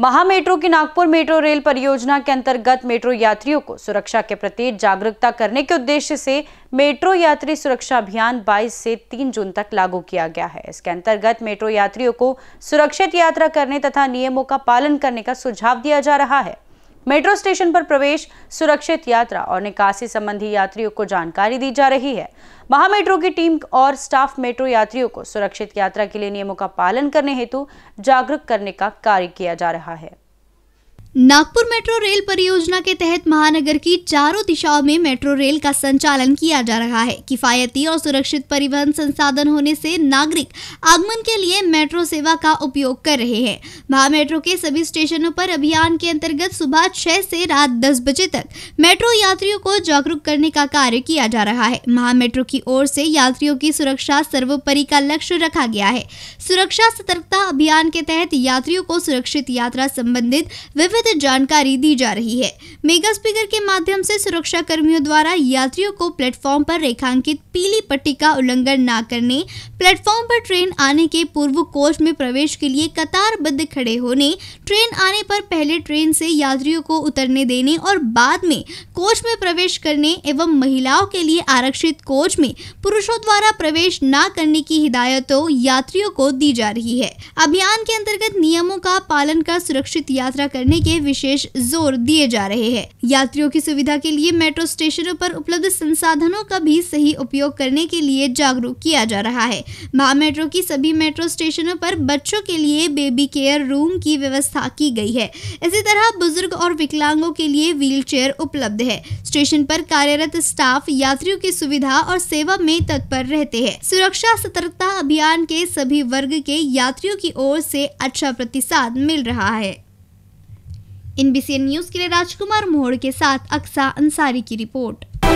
महा मेट्रो की Nagpur metro rail परियोजना के अंतर्गत मेट्रो यात्रियों को सुरक्षा के प्रति जागरूकता करने के उद्देश्य से मेट्रो यात्री सुरक्षा अभियान 22 से 3 जून तक लागू किया गया है इसके अंतर्गत मेट्रो यात्रियों को सुरक्षित यात्रा करने तथा नियमों का पालन करने का सुझाव दिया जा रहा है मेट्रो स्टेशन पर प्रवेश सुरक्षित यात्रा और निकासी संबंधी यात्रियों को जानकारी दी जा रही है महा मेट्रो की टीम और स्टाफ मेट्रो यात्रियों को सुरक्षित यात्रा के लिए नियमों का पालन करने हेतु जागरूक करने का कार्य किया जा रहा है नागपुर मेट्रो रेल परियोजना के तहत महानगर की चारों दिशाओं में मेट्रो रेल का संचालन किया जा रहा है किफायती और सुरक्षित परिवहन संसाधन होने से नागरिक आगमन के लिए मेट्रो सेवा का उपयोग कर रहे हैं महा मेट्रो के सभी स्टेशनों पर अभियान के अंतर्गत सुबह छह से रात दस बजे तक मेट्रो यात्रियों को जागरूक करने का कार्य किया जा रहा है महा मेट्रो की ओर से यात्रियों की सुरक्षा सर्वोपरि का लक्ष्य रखा गया है सुरक्षा सतर्कता अभियान के तहत यात्रियों को सुरक्षित यात्रा संबंधित विभिन्न विस्तृत जानकारी दी जा रही है मेगा स्पीकर के माध्यम से सुरक्षा कर्मियों द्वारा यात्रियों को प्लेटफॉर्म पर रेखांकित पीली पट्टी का उल्लंघन न करने प्लेटफॉर्म पर ट्रेन आने के पूर्व कोच में प्रवेश के लिए कतारबद्ध खड़े होने ट्रेन आने पर पहले ट्रेन से यात्रियों को उतरने देने और बाद में कोच में प्रवेश करने एवं महिलाओं के लिए आरक्षित कोच में पुरुषों द्वारा प्रवेश न करने की हिदायतों यात्रियों को दी जा रही है अभियान के अंतर्गत नियमों का पालन कर सुरक्षित यात्रा करने के के विशेष जोर दिए जा रहे हैं यात्रियों की सुविधा के लिए मेट्रो स्टेशनों पर उपलब्ध संसाधनों का भी सही उपयोग करने के लिए जागरूक किया जा रहा है महा मेट्रो की सभी मेट्रो स्टेशनों पर बच्चों के लिए बेबी केयर रूम की व्यवस्था की गई है इसी तरह बुजुर्ग और विकलांगों के लिए व्हील उपलब्ध है स्टेशन पर कार्यरत स्टाफ यात्रियों की सुविधा और सेवा में तत्पर रहते हैं सुरक्षा सतर्कता अभियान के सभी वर्ग के यात्रियों की ओर से अच्छा प्रतिसाद मिल रहा है इन न्यूज के लिए राजकुमार मोहड़ के साथ अक्सा अंसारी की रिपोर्ट